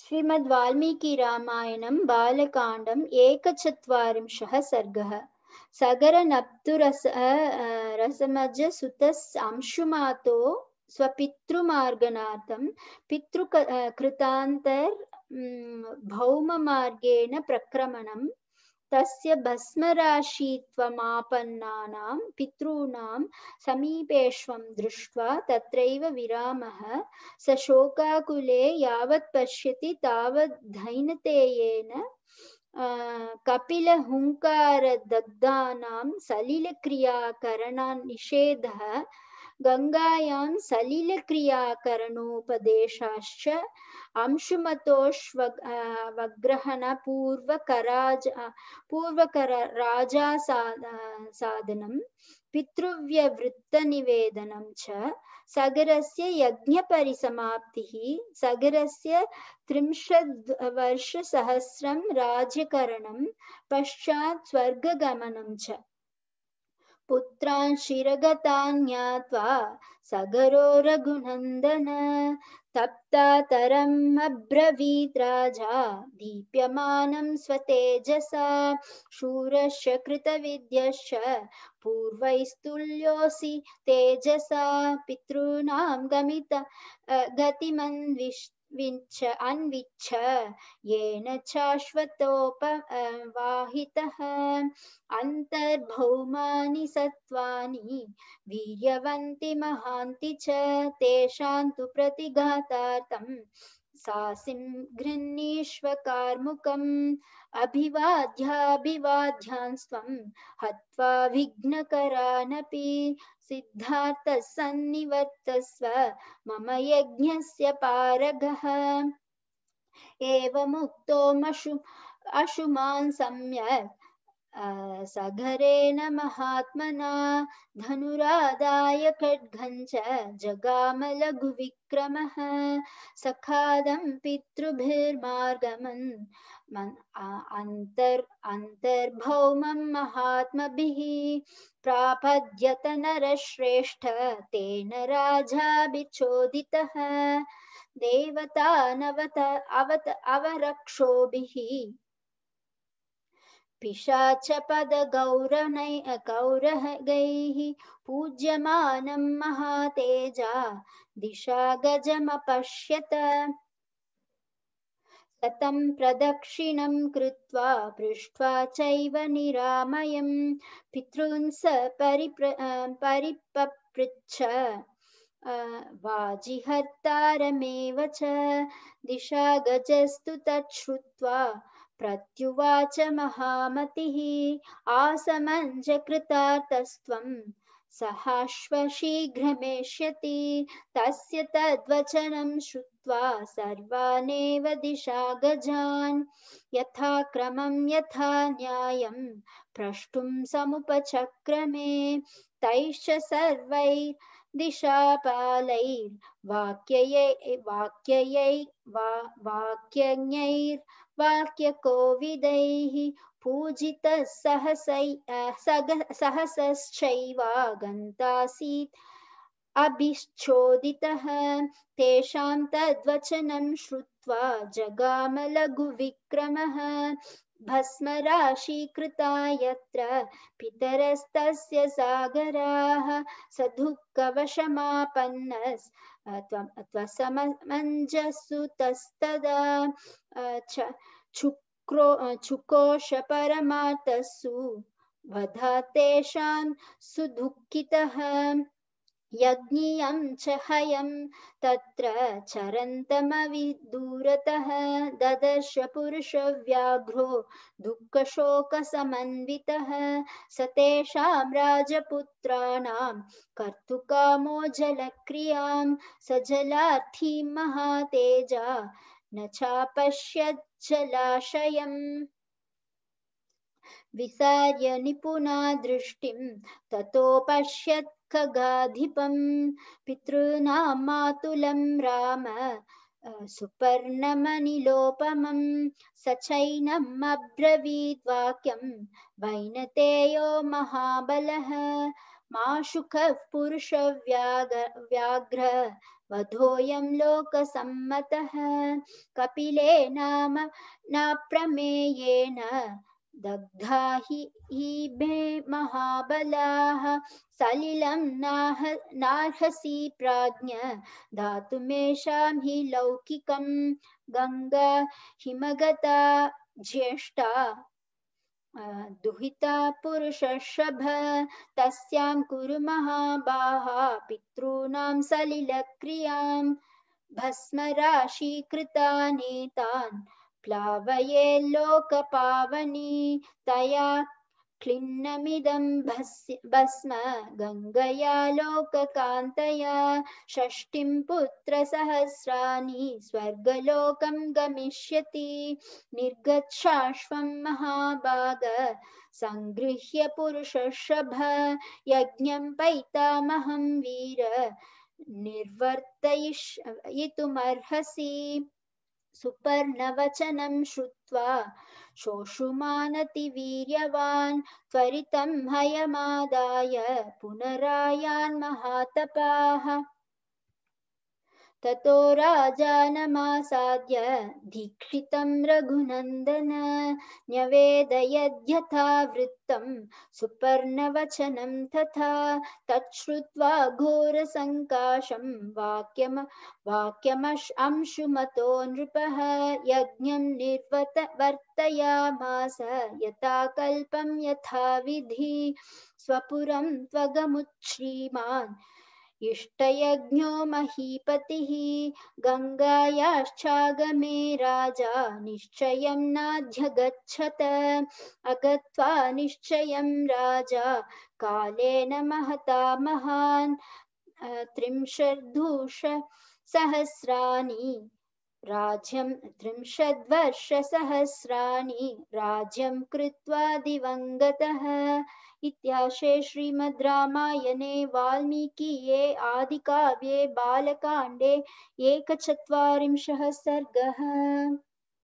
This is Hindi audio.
श्रीमद् वाल्मीकिरामायणं बालकाण्डम् एकचत्वारिंशः सर्गः सगरनप्तुरस रसमजसुतः अंशुमातो स्वपितृमार्गनाथं पितृकृतान्तर् भौममार्गेण प्रक्रमणं तस्य भस्मराशित्वमापन्नानां पितॄणां समीपेष्वं दृष्ट्वा तत्रैव विरामः स शोकाकुले यावत् पश्यति धैनतेयेन कपिलहुङ्कारदग्धानां सलिलक्रियाकरणान् निषेधः गङ्गायां सलिलक्रियाकरणोपदेशाश्च अंशुमतोष्व वग्रहणपूर्वकराज पूर्वकर राजा सा साधनं पितृव्यवृत्तनिवेदनं च सगरस्य यज्ञपरिसमाप्तिः सगरस्य त्रिंशद्वर्षसहस्रं राज्यकरणं पश्चात् स्वर्गगमनं च पुत्रान् शिरगतान् सगरो रघुनन्दन तप्तातरम् अब्रवीत् राजा दीप्यमानं स्वतेजसा शूरस्य कृतविद्यश्च पूर्वैस्तुल्योऽसि तेजसा पितॄणां गमित गतिमन्विष्ट विञ्च अन्विच्छ येन शाश्वतोप वाहितः अन्तर्भौमानि सत्त्वानि वीर्यवन्ति महान्ति च तेषां तु प्रतिघातार्थं सासिं कार्मुकम् अभिवाध्याभिवाध्यांस्त्वं हत्वा विघ्नकरानपि सिद्धार्थसन्निवर्तस्व मम यज्ञस्य पारगः एवमुक्तो मशु अशुमान् सम्यक् सगरेण महात्मना धनुराधाय खड्गं जगाम जगामलघुविक्रमः सखादं पितृभिर्मार्गमन् मन् अन्तर् अन्तर्भौमं महात्मभिः प्रापद्यत नरश्रेष्ठ तेन राजाभिचोदितः नवत अवत अवरक्षोभिः पिशाचपदगौरनै गौरहगैः पूज्यमानं महातेजा दिशा गजमपश्यत सतं प्रदक्षिणं कृत्वा पृष्ट्वा चैव निरामयं पितॄन्स परिप्र परिपपृच्छ वाजिहर्तारमेव च दिशा गजस्तु तच्छ्रुत्वा प्रत्युवाच महामतिः आसमञ्जकृतार्थस्त्वम् सहाश्वशीघ्रमेष्यति तस्य तद्वचनं श्रुत्वा सर्वानेव दिशा गजान् यथा क्रमं यथा न्यायं प्रष्टुं समुपचक्रमे तैश्च सर्वै दिशापालैर्वाक्ययै वाक्ययै वा वाक्यज्ञैर् वाक्यकोविदैः पूजितः सहसै सग सहसश्चैवागन्तासीत् अभिच्छोदितः तेषां तद्वचनं श्रुत्वा जगामलघुविक्रमः भस्मराशीकृता यत्र पितरस्तस्य सागराः स दुःखवशमापन्नस् त्वसमञ्जसुतस्तदा छुक्रो छुकोश परमातसु वधा तेषां सुदुःखितः यज्ञीयं च हयं तत्र चरन्तमविदूरतः ददर्श पुरुषव्याघ्रो दुःखशोकसमन्वितः स तेषां राजपुत्राणां कर्तुकामो जलक्रियां स जलार्थी महातेजा न चापश्यज्जलाशयम् विसार्य निपुणा दृष्टिं ततो खगाधिपं पितॄणां मातुलं राम सुपर्णमनिलोपमं सचैनम् अब्रवीद्वाक्यं वैनतेयो महाबलः मा शुकः पुरुषव्याग व्याघ्र वधोऽयं लोकसम्मतः कपिले नाम न प्रमेयेन दग्धा ही हीभे महाबला सलिल नाह प्राज्ञ धातुमेषां हि लौकिकं गंगा हिमगता ज्येष्ठा दुहिता पुरुषशभ तस्यां कुरु महाबाः पितॄणां सलिलक्रियां भस्मराशीकृता नेतान् प्लावये लोकपावनी तया क्लिन्नमिदं भस्म गङ्गया लोककान्तया षष्टिं पुत्रसहस्राणि स्वर्गलोकं गमिष्यति निर्गच्छाश्वं महाभाग सङ्गृह्य पुरुषशभ यज्ञं पैतामहं वीर निर्वर्तयितुमर्हसि सुपर्णवचनं श्रुत्वा शोषुमानतिवीर्यवान् त्वरितं हयमादाय पुनरायान् महातपाः ततो राजानमासाद्य दीक्षितं रघुनन्दन न्यवेदयद्यथा वृत्तं सुपर्णवचनं तथा तच्छ्रुत्वा घोरसङ्काशं वाक्यम वाक्यमश् अंशुमतो नृपः यज्ञं निर्वत वर्तयामास यथा कल्पं यथा विधि स्वपुरं त्वगमुच्छ्रीमान् इष्टयज्ञो महीपतिः गङ्गायाश्चागमे राजा निश्चयं गच्छत अगत्वा निश्चयं राजा कालेन महता महान् त्रिंशद्धूष सहस्राणि राज्यम राज्यं सहस्राणि राज्यम कृत्वा दिवङ्गतः इत्याशे श्रीमद् रामायणे वाल्मीकिये आदिकाव्ये बालकाण्डे एकचत्वारिंशः सर्गः